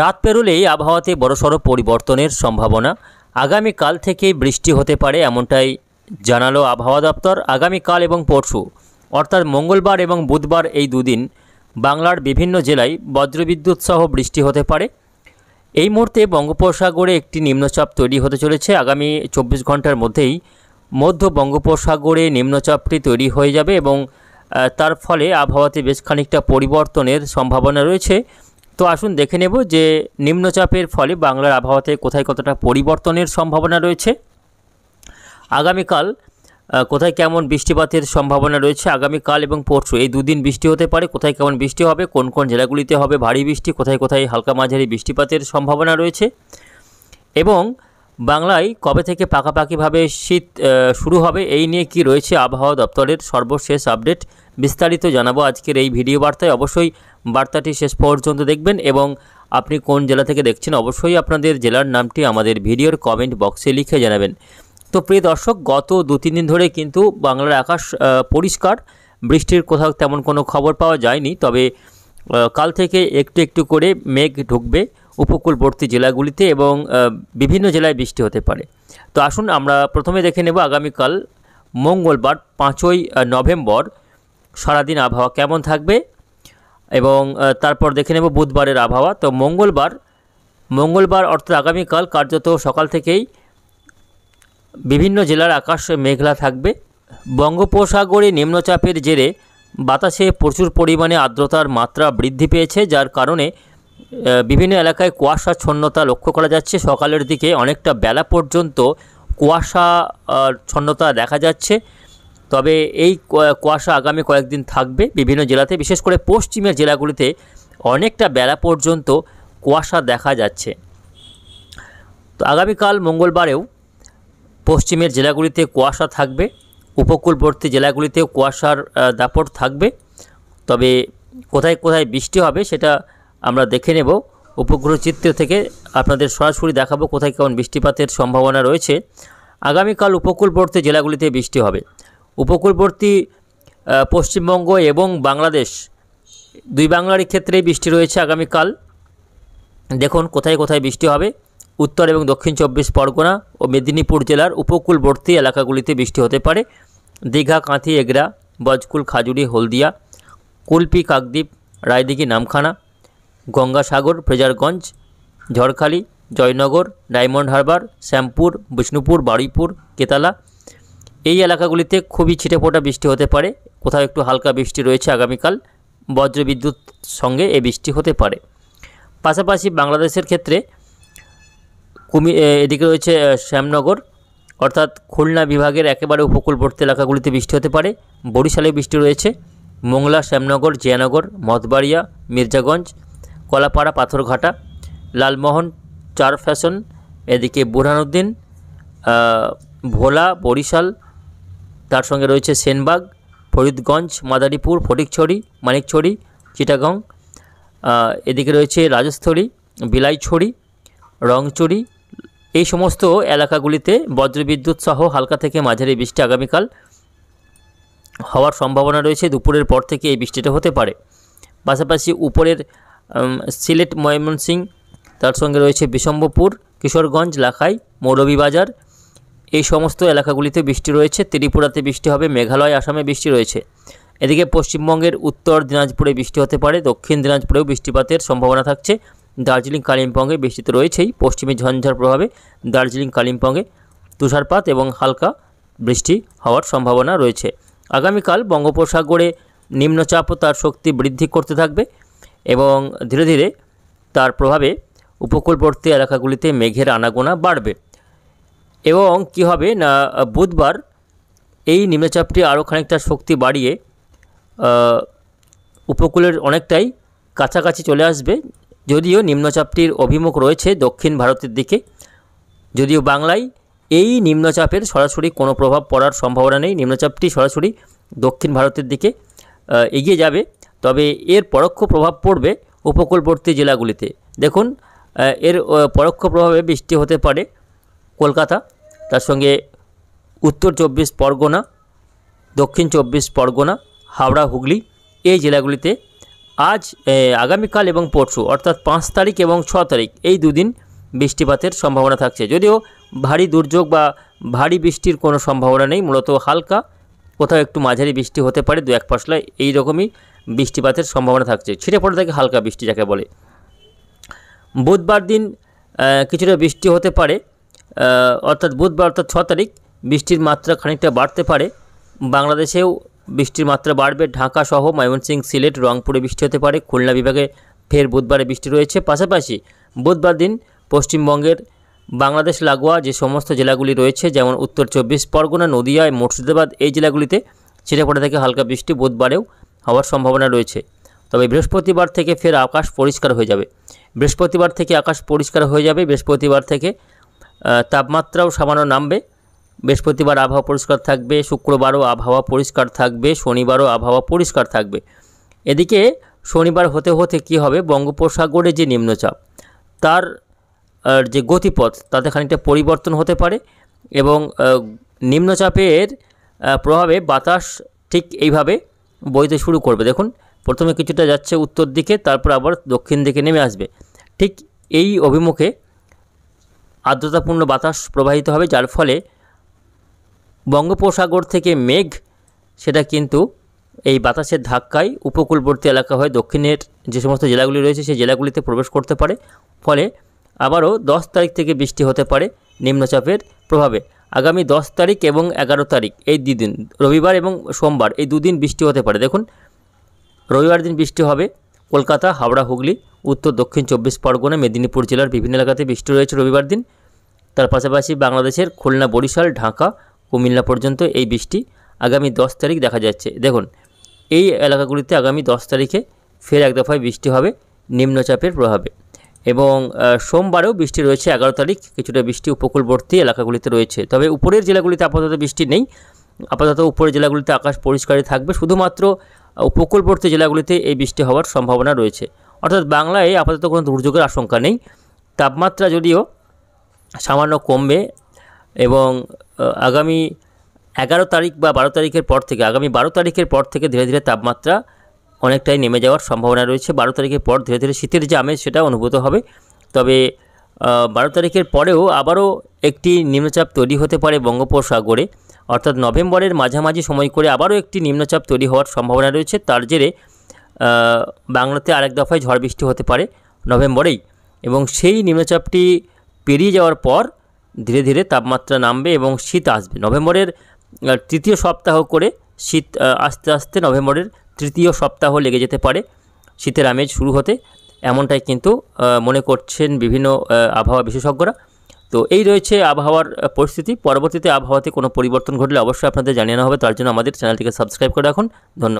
রাত পেরোলেই আবহাওয়াতে বড়সড় পরিবর্তনের সম্ভাবনা আগামীকাল থেকে বৃষ্টি হতে পারে এমনটাই জানালো আবহাওয়া দপ্তর আগামীকাল এবং পরশু অর্থাৎ মঙ্গলবার এবং বুধবার এই দুদিন বাংলার বিভিন্ন জেলায় বজ্রবিদ্যুৎ সহ বৃষ্টি হতে পারে এই মুহূর্তে বঙ্গোপসাগরে একটি নিম্নচাপ তৈরি হতে চলেছে আগামী চব্বিশ ঘন্টার মধ্যেই মধ্য বঙ্গোপসাগরে নিম্নচাপটি তৈরি হয়ে যাবে এবং তার ফলে আবহাওয়াতে বেশ খানিকটা পরিবর্তনের সম্ভাবনা রয়েছে তো আসুন দেখে নেব যে নিম্নচাপের ফলে বাংলার আবহাওয়াতে কোথায় কতটা পরিবর্তনের সম্ভাবনা রয়েছে আগামীকাল কোথায় কেমন বৃষ্টিপাতের সম্ভাবনা রয়েছে আগামীকাল এবং পরশু এই দুদিন বৃষ্টি হতে পারে কোথায় কেমন বৃষ্টি হবে কোন কোন জেলাগুলিতে হবে ভারী বৃষ্টি কোথায় কোথায় হালকা মাঝারি বৃষ্টিপাতের সম্ভাবনা রয়েছে এবং বাংলায় কবে থেকে পাকাপাকিভাবে শীত শুরু হবে এই নিয়ে কি রয়েছে আবহাওয়া দপ্তরের সর্বশেষ আপডেট বিস্তারিত জানাবো আজকের এই ভিডিও বার্তায় অবশ্যই বার্তাটি শেষ পর্যন্ত দেখবেন এবং আপনি কোন জেলা থেকে দেখছেন অবশ্যই আপনাদের জেলার নামটি আমাদের ভিডিওর কমেন্ট বক্সে লিখে জানাবেন তো প্রিয় দর্শক গত দু তিন দিন ধরে কিন্তু বাংলার আকাশ পরিষ্কার বৃষ্টির কোথাও তেমন কোনো খবর পাওয়া যায়নি তবে কাল থেকে একটু একটু করে মেঘ ঢুকবে উপকূলবর্তী জেলাগুলিতে এবং বিভিন্ন জেলায় বৃষ্টি হতে পারে তো আসুন আমরা প্রথমে দেখে নেব আগামীকাল মঙ্গলবার পাঁচই নভেম্বর সারাদিন আবহাওয়া কেমন থাকবে এবং তারপর দেখে নেব বুধবারের আবহাওয়া তো মঙ্গলবার মঙ্গলবার অর্থাৎ আগামীকাল কার্যত সকাল থেকেই বিভিন্ন জেলার আকাশ মেঘলা থাকবে বঙ্গোপসাগরে নিম্নচাপের জেরে বাতাসে প্রচুর পরিমাণে আর্দ্রতার মাত্রা বৃদ্ধি পেয়েছে যার কারণে বিভিন্ন এলাকায় কুয়াশা ছন্নতা লক্ষ্য করা যাচ্ছে সকালের দিকে অনেকটা বেলা পর্যন্ত কুয়াশা ছন্নতা দেখা যাচ্ছে তবে এই কুয়াশা আগামী কয়েকদিন থাকবে বিভিন্ন জেলাতে বিশেষ করে পশ্চিমের জেলাগুলিতে অনেকটা বেলা পর্যন্ত কুয়াশা দেখা যাচ্ছে তো আগামীকাল মঙ্গলবারেও পশ্চিমের জেলাগুলিতে কুয়াশা থাকবে উপকূলবর্তী জেলাগুলিতেও কুয়াশার দাপট থাকবে তবে কোথায় কোথায় বৃষ্টি হবে সেটা আমরা দেখে নেব উপগ্রহ চিত্র থেকে আপনাদের সরাসরি দেখাবো কোথায় কেমন বৃষ্টিপাতের সম্ভাবনা রয়েছে আগামীকাল উপকূলবর্তী জেলাগুলিতে বৃষ্টি হবে উপকূলবর্তী পশ্চিমবঙ্গ এবং বাংলাদেশ দুই বাংলারই ক্ষেত্রেই বৃষ্টি রয়েছে আগামীকাল দেখুন কোথায় কোথায় বৃষ্টি হবে উত্তর এবং দক্ষিণ চব্বিশ পরগনা ও মেদিনীপুর জেলার উপকূলবর্তী এলাকাগুলিতে বৃষ্টি হতে পারে দীঘা কাঁথি এগরা বজকুল খাজুরি হলদিয়া কুলপি কাকদ্বীপ রায়দিঘি নামখানা গঙ্গাসাগর ফ্রেজারগঞ্জ ঝড়খালি জয়নগর ডায়মন্ড হারবার শ্যামপুর বিষ্ণুপুর বারুইপুর কেতালা এই এলাকাগুলিতে খুবই ছিটেফোঁটা বৃষ্টি হতে পারে কোথাও একটু হালকা বৃষ্টি রয়েছে আগামীকাল বজ্রবিদ্যুৎ সঙ্গে এই বৃষ্টি হতে পারে পাশাপাশি বাংলাদেশের ক্ষেত্রে কুমি এদিকে রয়েছে শ্যামনগর অর্থাৎ খুলনা বিভাগের একেবারে উপকূলবর্তী এলাকাগুলিতে বৃষ্টি হতে পারে বরিশালে বৃষ্টি রয়েছে মোংলা শ্যামনগর জিয়ানগর মতবাড়িয়া মির্জাগঞ্জ কলাপাড়া পাথরঘাটা লালমোহন চার ফ্যাশন এদিকে বুরহানুদ্দিন ভোলা বরিশাল তার সঙ্গে রয়েছে সেনবাগ ফরিদগঞ্জ মাদারীপুর ফটিকছড়ি মানিকছড়ি চিটাগং এদিকে রয়েছে রাজস্থলী বিলাইছড়ি রংচড়ি এই সমস্ত এলাকাগুলিতে বজ্রবিদ্যুৎ সহ হালকা থেকে মাঝারি বৃষ্টি আগামীকাল হওয়ার সম্ভাবনা রয়েছে দুপুরের পর থেকে এই বৃষ্টিটা হতে পারে পাশাপাশি উপরের সিলেট ময়মনসিংহ তার সঙ্গে রয়েছে বিশম্বপুর কিশোরগঞ্জ লাখাই মৌলভীবাজার এই সমস্ত এলাকাগুলিতে বৃষ্টি রয়েছে ত্রিপুরাতে বৃষ্টি হবে মেঘালয় আসামে বৃষ্টি রয়েছে এদিকে পশ্চিমবঙ্গের উত্তর দিনাজপুরে বৃষ্টি হতে পারে দক্ষিণ দিনাজপুরেও বৃষ্টিপাতের সম্ভাবনা থাকছে দার্জিলিং কালিম্পংয়ে বৃষ্টি তো রয়েছেই পশ্চিমে ঝঞ্ঝার প্রভাবে দার্জিলিং কালিম্পংয়ে তুষারপাত এবং হালকা বৃষ্টি হওয়ার সম্ভাবনা রয়েছে আগামীকাল বঙ্গোপসাগরে নিম্নচাপ ও তার শক্তি বৃদ্ধি করতে থাকবে এবং ধীরে ধীরে তার প্রভাবে উপকূলবর্তী এলাকাগুলিতে মেঘের আনাগোনা বাড়বে এবং কি হবে না বুধবার এই নিম্নচাপটি আরও খানিকটা শক্তি বাড়িয়ে উপকূলের অনেকটাই কাছাকাছি চলে আসবে যদিও নিম্নচাপটির অভিমুখ রয়েছে দক্ষিণ ভারতের দিকে যদিও বাংলায় এই নিম্নচাপের সরাসরি কোনো প্রভাব পড়ার সম্ভাবনা নেই নিম্নচাপটি সরাসরি দক্ষিণ ভারতের দিকে এগিয়ে যাবে তবে এর পরোক্ষ প্রভাব পড়বে উপকূলবর্তী জেলাগুলিতে দেখুন এর পরোক্ষ প্রভাবে বৃষ্টি হতে পারে কলকাতা তার সঙ্গে উত্তর চব্বিশ পরগনা দক্ষিণ চব্বিশ পরগনা হাওড়া হুগলি এই জেলাগুলিতে আজ আগামীকাল এবং পরশু অর্থাৎ পাঁচ তারিখ এবং ছ তারিখ এই দুদিন বৃষ্টিপাতের সম্ভাবনা থাকছে যদিও ভারী দুর্যোগ বা ভারী বৃষ্টির কোনো সম্ভাবনা নেই মূলত হালকা কোথাও একটু মাঝারি বৃষ্টি হতে পারে দু এক এই এইরকমই বৃষ্টিপাতের সম্ভাবনা থাকছে ছিটে পড়ে থাকে হালকা বৃষ্টি যাকে বলে বুধবার দিন কিছুটা বৃষ্টি হতে পারে অর্থাৎ বুধবার অর্থাৎ ছ তারিখ বৃষ্টির মাত্রা খানিকটা বাড়তে পারে বাংলাদেশেও বৃষ্টির মাত্রা বাড়বে ঢাকা সহ ময়মনসিংহ সিলেট রংপুরে বৃষ্টি হতে পারে খুলনা বিভাগে ফের বুধবারে বৃষ্টি রয়েছে পাশাপাশি বুধবার দিন পশ্চিমবঙ্গের বাংলাদেশ লাগোয়া যে সমস্ত জেলাগুলি রয়েছে যেমন উত্তর চব্বিশ পরগনা নদিয়ায় মুর্শিদাবাদ এই জেলাগুলিতে ছিটে পড়ে থাকে হালকা বৃষ্টি বুধবারেও হওয়ার সম্ভাবনা রয়েছে তবে বৃহস্পতিবার থেকে ফের আকাশ পরিষ্কার হয়ে যাবে বৃহস্পতিবার থেকে আকাশ পরিষ্কার হয়ে যাবে বৃহস্পতিবার থেকে তাপমাত্রাও সামান্য নামবে বৃহস্পতিবার আবহাওয়া পরিষ্কার থাকবে শুক্রবারও আবহাওয়া পরিষ্কার থাকবে শনিবারও আবহাওয়া পরিষ্কার থাকবে এদিকে শনিবার হতে হতে কি হবে বঙ্গোপসাগরে যে নিম্নচাপ তার যে গতিপথ তাতে খানিকটা পরিবর্তন হতে পারে এবং নিম্নচাপের প্রভাবে বাতাস ঠিক এইভাবে বইতে শুরু করবে দেখুন প্রথমে কিছুটা যাচ্ছে উত্তর দিকে তারপর আবার দক্ষিণ দিকে নেমে আসবে ঠিক এই অভিমুখে আর্দ্রতাপূর্ণ বাতাস প্রবাহিত হবে যার ফলে বঙ্গোপসাগর থেকে মেঘ সেটা কিন্তু এই বাতাসের ধাক্কায় উপকূলবর্তী এলাকা হয়ে দক্ষিণের যে সমস্ত জেলাগুলি রয়েছে সেই জেলাগুলিতে প্রবেশ করতে পারে ফলে আবারও দশ তারিখ থেকে বৃষ্টি হতে পারে নিম্নচাপের প্রভাবে আগামী দশ তারিখ এবং এগারো তারিখ এই দুদিন রবিবার এবং সোমবার এই দুদিন বৃষ্টি হতে পারে দেখুন রবিবার দিন বৃষ্টি হবে কলকাতা হাওড়া হুগলি উত্তর দক্ষিণ চব্বিশ পরগনা মেদিনীপুর জেলার বিভিন্ন এলাকাতে বৃষ্টি রয়েছে রবিবার দিন তার পাশাপাশি বাংলাদেশের খুলনা বরিশাল ঢাকা কুমিল্লা পর্যন্ত এই বৃষ্টি আগামী দশ তারিখ দেখা যাচ্ছে দেখুন এই এলাকাগুলিতে আগামী দশ তারিখে ফের এক দফায় বৃষ্টি হবে নিম্নচাপের প্রভাবে এবং সোমবারেও বৃষ্টি রয়েছে এগারো তারিখ কিছুটা বৃষ্টি উপকূলবর্তী এলাকাগুলিতে রয়েছে তবে উপরের জেলাগুলিতে আপাতত বৃষ্টি নেই আপাতত উপরের জেলাগুলিতে আকাশ পরিষ্কারই থাকবে শুধুমাত্র উপকূলবর্তী জেলাগুলিতে এই বৃষ্টি হওয়ার সম্ভাবনা রয়েছে অর্থাৎ বাংলায় আপাতত কোনো দুর্যোগের আশঙ্কা নেই তাপমাত্রা যদিও সামান্য কমবে এবং আগামী এগারো তারিখ বা বারো তারিখের পর থেকে আগামী বারো তারিখের পর থেকে ধীরে ধীরে তাপমাত্রা অনেকটাই নেমে যাওয়ার সম্ভাবনা রয়েছে বারো তারিখের পর ধীরে ধীরে শীতের যে আমেজ সেটা অনুভূত হবে তবে বারো তারিখের পরেও আবারও একটি নিম্নচাপ তৈরি হতে পারে বঙ্গোপসাগরে অর্থাৎ নভেম্বরের মাঝামাঝি সময় করে আবারও একটি নিম্নচাপ তৈরি হওয়ার সম্ভাবনা রয়েছে তার জেরে বাংলাতে আরেক দফায় ঝড় বৃষ্টি হতে পারে নভেম্বরেই এবং সেই নিম্নচাপটি পেরিয়ে যাওয়ার পর ধীরে ধীরে তাপমাত্রা নামবে এবং শীত আসবে নভেম্বরের তৃতীয় সপ্তাহ করে শীত আস্তে আস্তে নভেম্বরের তৃতীয় সপ্তাহ লেগে যেতে পারে শীতের আমেজ শুরু হতে এমনটাই কিন্তু মনে করছেন বিভিন্ন আবহাওয়া বিশেষজ্ঞরা তো এই রয়েছে আবহাওয়ার পরিস্থিতি পরবর্তীতে আবহাওয়াতে কোনো পরিবর্তন ঘটলে অবশ্যই আপনাদের জানিয়ে নেওয়া হবে তার জন্য আমাদের চ্যানেলটিকে সাবস্ক্রাইব করে রাখুন ধন্যবাদ